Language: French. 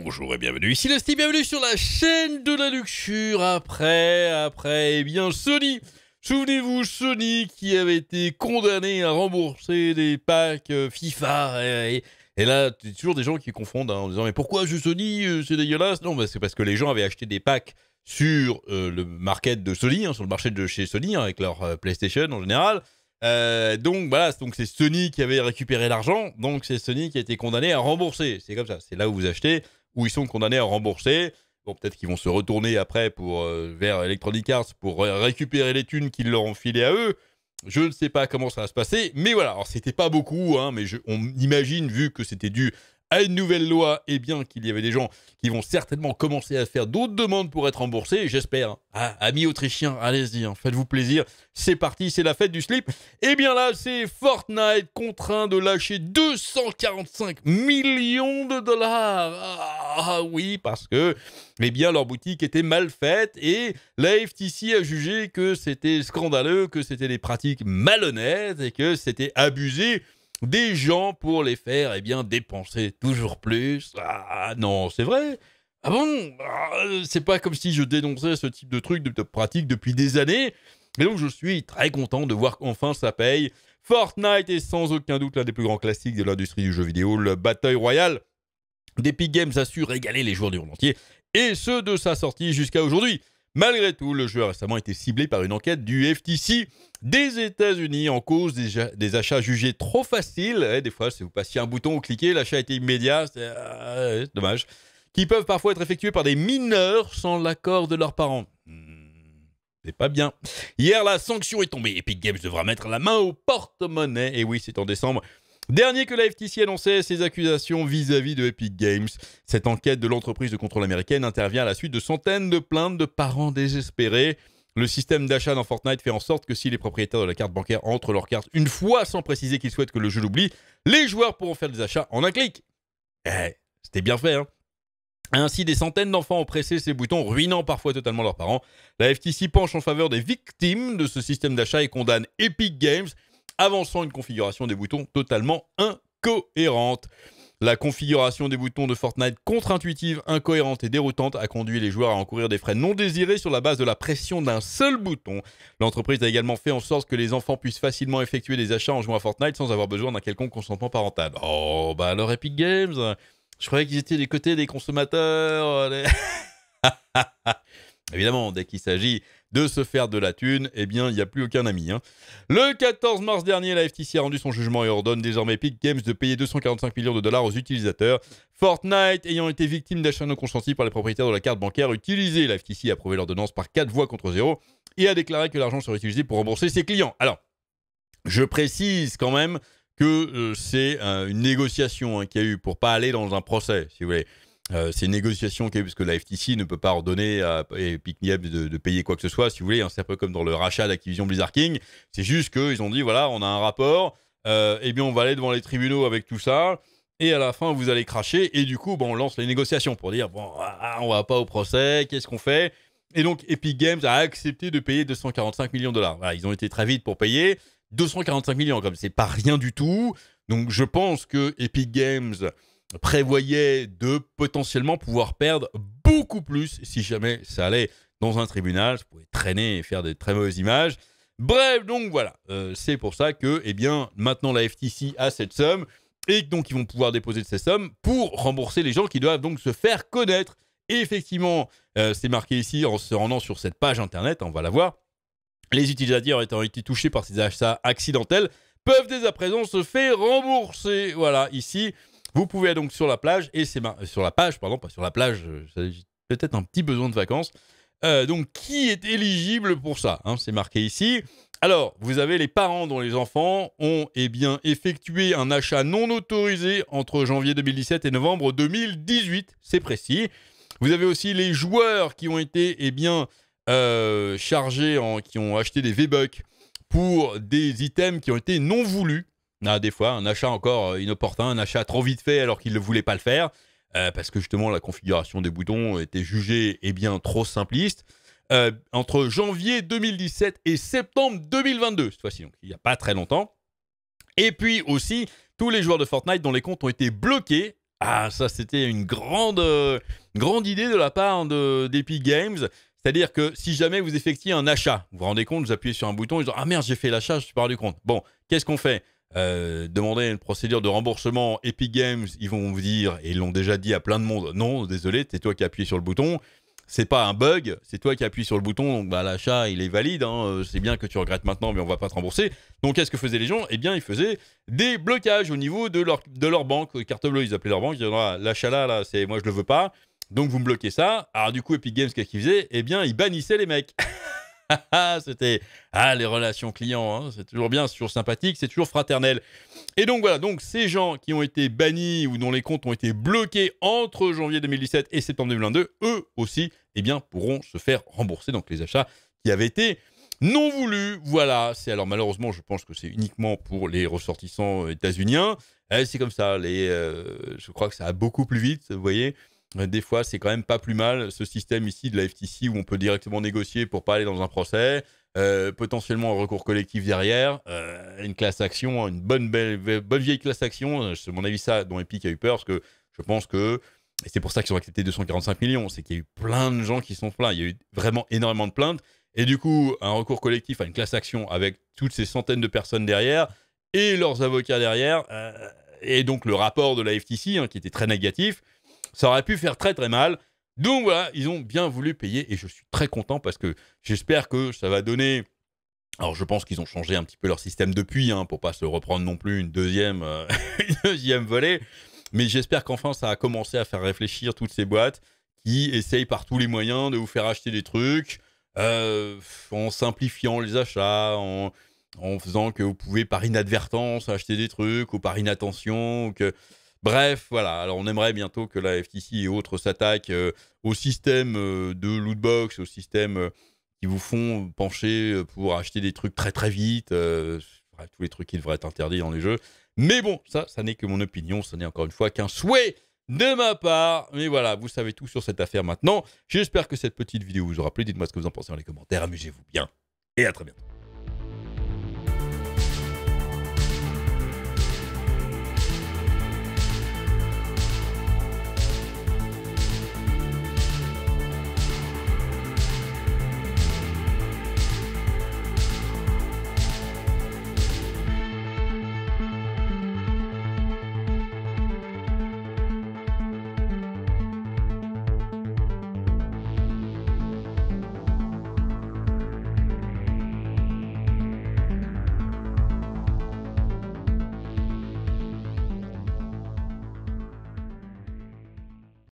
bonjour et bienvenue. Ici le bienvenue sur la chaîne de la luxure. Après, après, eh bien Sony. Souvenez-vous, Sony qui avait été condamné à rembourser des packs euh, FIFA. Et, là, il toujours des gens qui confondent hein, en disant Mais pourquoi je Sony euh, C'est dégueulasse. Non, c'est parce que les gens avaient acheté des packs sur euh, le market de Sony, hein, sur le marché de chez Sony, hein, avec leur PlayStation en général. donc voilà, donc c'est Sony qui avait récupéré l'argent, donc c'est Sony qui a été condamné à rembourser. C'est comme ça, c'est là où vous achetez, où ils sont condamnés à rembourser. Bon, peut-être qu'ils vont se retourner après pour, euh, vers Electronic Arts pour récupérer les thunes qu'ils leur ont filées à eux. Je ne sais pas comment ça va se passer, mais voilà. Alors, c'était pas beaucoup, hein, mais on imagine, vu que c'était dû à une nouvelle loi, et eh bien qu'il y avait des gens qui vont certainement commencer à faire d'autres demandes pour être remboursés, j'espère. Ah, amis autrichiens, allez-y, hein, faites-vous plaisir. C'est parti, c'est la fête du slip. Et eh bien là, c'est Fortnite contraint de lâcher 245 millions de dollars. Ah, ah oui, parce que eh bien leur boutique était mal faite et la FTC a jugé que c'était scandaleux, que c'était des pratiques malhonnêtes et que c'était abusé des gens pour les faire eh bien, dépenser toujours plus. Ah non, c'est vrai. Ah bon ah, C'est pas comme si je dénonçais ce type de truc, de, pratique depuis des années. mais donc je suis très content de voir qu'enfin ça paye. Fortnite est sans aucun doute l'un des plus grands classiques de l'industrie du jeu vidéo. Le Battle Royale d'Epic Games a su régaler les joueurs du monde entier, et ce de sa sortie jusqu'à aujourd'hui. Malgré tout, le jeu a récemment été ciblé par une enquête du FTC des États-Unis en cause des, achats jugés trop faciles. des fois, si vous passiez un bouton ou cliquez, l'achat était immédiat. Euh, c'est dommage. Qui peuvent parfois être effectués par des mineurs sans l'accord de leurs parents. Hmm, c'est pas bien. Hier, la sanction est tombée. Epic Games devra mettre la main au porte-monnaie. Et oui, c'est en décembre. Dernier que la FTC annonçait, ses accusations vis-à-vis de Epic Games. Cette enquête de l'entreprise de contrôle américaine intervient à la suite de centaines de plaintes de parents désespérés. Le système d'achat dans Fortnite fait en sorte que si les propriétaires de la carte bancaire entrent leur carte une fois sans préciser qu'ils souhaitent que le jeu l'oublie, les joueurs pourront faire des achats en un clic. Eh, c'était bien fait, hein ainsi, des centaines d'enfants ont pressé ces boutons, ruinant parfois totalement leurs parents. La FTC penche en faveur des victimes de ce système d'achat et condamne Epic Games avançant une configuration des boutons totalement incohérente. La configuration des boutons de Fortnite contre-intuitive, incohérente et déroutante a conduit les joueurs à encourir des frais non désirés sur la base de la pression d'un seul bouton. L'entreprise a également fait en sorte que les enfants puissent facilement effectuer des achats en jouant à Fortnite sans avoir besoin d'un quelconque consentement parental. Oh, bah alors Epic Games Je croyais qu'ils étaient des côtés des consommateurs. Allez Évidemment, dès qu'il s'agit de se faire de la thune, eh bien, il n'y a plus aucun ami. Hein. Le 14 mars dernier, la FTC a rendu son jugement et ordonne désormais Epic Games de payer 245 millions de dollars aux utilisateurs. Fortnite ayant été victime d'achats non consentis par les propriétaires de la carte bancaire utilisée, la FTC a approuvé l'ordonnance par 4 voix contre 0 et a déclaré que l'argent serait utilisé pour rembourser ses clients. Alors, je précise quand même que euh, c'est euh, une négociation hein, qu'il y a eu pour pas aller dans un procès, si vous voulez ces euh, c'est une négociation qui est, parce la FTC ne peut pas ordonner à Epic Games de, payer quoi que ce soit, si vous voulez. Hein. c'est un peu comme dans le rachat d'Activision Blizzard King. C'est juste qu'ils ont dit voilà, on a un rapport, euh, eh bien, on va aller devant les tribunaux avec tout ça. Et à la fin, vous allez cracher. Et du coup, on lance les négociations pour dire bon, ah, on va pas au procès, qu'est-ce qu'on fait Et donc, Epic Games a accepté de payer 245 millions de dollars. ils ont été très vite pour payer. 245 millions, comme c'est pas rien du tout. Donc, je pense que Epic Games prévoyait de potentiellement pouvoir perdre beaucoup plus si jamais ça allait dans un tribunal. Ça pouvait traîner et faire des très mauvaises images. Bref, donc voilà, euh, c'est pour ça que, eh bien, maintenant la FTC a cette somme et donc ils vont pouvoir déposer de ces sommes pour rembourser les gens qui doivent donc se faire connaître. Et effectivement, euh, c'est marqué ici en se rendant sur cette page internet, on va la voir. Les utilisateurs étant été touchés par ces achats accidentels peuvent dès à présent se faire rembourser. Voilà, ici, vous pouvez donc sur la plage et c'est euh, sur la page, pardon, pas sur la plage, euh, peut-être un petit besoin de vacances. Euh, donc, qui est éligible pour ça hein, C'est marqué ici. Alors, vous avez les parents dont les enfants ont eh bien, effectué un achat non autorisé entre janvier 2017 et novembre 2018, c'est précis. Vous avez aussi les joueurs qui ont été eh bien, chargés, en, qui ont acheté des V-Bucks pour des items qui ont été non voulus ah, des fois, un achat encore euh, inopportun, un achat trop vite fait alors qu'il ne voulait pas le faire, euh, parce que justement la configuration des boutons était jugée eh bien, trop simpliste. Euh, entre janvier 2017 et septembre 2022, cette fois-ci, donc il n'y a pas très longtemps. Et puis aussi, tous les joueurs de Fortnite dont les comptes ont été bloqués. Ah, ça, c'était une grande, grande idée de la part d'Epic Games. C'est-à-dire que si jamais vous effectuez un achat, vous vous rendez compte, vous appuyez sur un bouton, ils disent Ah merde, j'ai fait l'achat, je suis pas rendu compte. Bon, qu'est-ce qu'on fait euh, demander une procédure de remboursement Epic Games, ils vont vous dire, et ils l'ont déjà dit à plein de monde, non, désolé, c'est toi qui as appuyé sur le bouton. C'est pas un bug, c'est toi qui appuies sur le bouton, donc bah, l'achat il est valide, hein, euh, c'est bien que tu regrettes maintenant, mais on va pas te rembourser. Donc qu'est-ce que faisaient les gens Eh bien, ils faisaient des blocages au niveau de leur, de leur banque, euh, carte bleue, ils appelaient leur banque, ils disaient, ah, l'achat là, là c'est, moi je le veux pas, donc vous me bloquez ça. Alors ah, du coup, Epic Games, qu'est-ce qu'ils faisaient Eh bien, ils bannissaient les mecs. C'était ah les relations clients, hein, c'est toujours bien, c'est toujours sympathique, c'est toujours fraternel. Et donc voilà, donc ces gens qui ont été bannis ou dont les comptes ont été bloqués entre janvier 2017 et septembre 2022, eux aussi, eh bien pourront se faire rembourser donc les achats qui avaient été non voulus. Voilà, c'est alors malheureusement, je pense que c'est uniquement pour les ressortissants euh, états-uniens. Eh, c'est comme ça, les, euh, je crois que ça a beaucoup plus vite, vous voyez. Euh, des fois, c'est quand même pas plus mal ce système ici de la FTC où on peut directement négocier pour pas aller dans un procès, euh, potentiellement un recours collectif derrière, euh, une classe action, une bonne, vieille classe action. C'est mon avis ça dont Epic a eu peur parce que je pense que c'est pour ça qu'ils ont accepté 245 millions, c'est qu'il y a eu plein de gens qui sont plaints. Il y a eu vraiment énormément de plaintes. Et du coup, un recours collectif à une classe action avec toutes ces centaines de personnes derrière et leurs avocats derrière, et donc le rapport de la FTC hein, qui était très négatif, ça aurait pu faire très très mal. Donc voilà, ils ont bien voulu payer et je suis très content parce que j'espère que ça va donner. Alors je pense qu'ils ont changé un petit peu leur système depuis hein, pour pas se reprendre non plus une deuxième, euh, deuxième volée. Mais j'espère qu'enfin ça a commencé à faire réfléchir toutes ces boîtes qui essayent par tous les moyens de vous faire acheter des trucs euh, en simplifiant les achats, en, faisant que vous pouvez par inadvertance acheter des trucs ou par inattention que Bref, voilà. Alors, on aimerait bientôt que la FTC et autres s'attaquent euh, au système euh, de lootbox, au système euh, qui vous font pencher pour acheter des trucs très très vite. bref, tous les trucs qui devraient être interdits dans les jeux. Mais bon, ça, ça n'est que mon opinion. ça n'est encore une fois qu'un souhait de ma part. Mais voilà, vous savez tout sur cette affaire maintenant. J'espère que cette petite vidéo vous aura plu. Dites-moi ce que vous en pensez dans les commentaires. Amusez-vous bien et à très bientôt.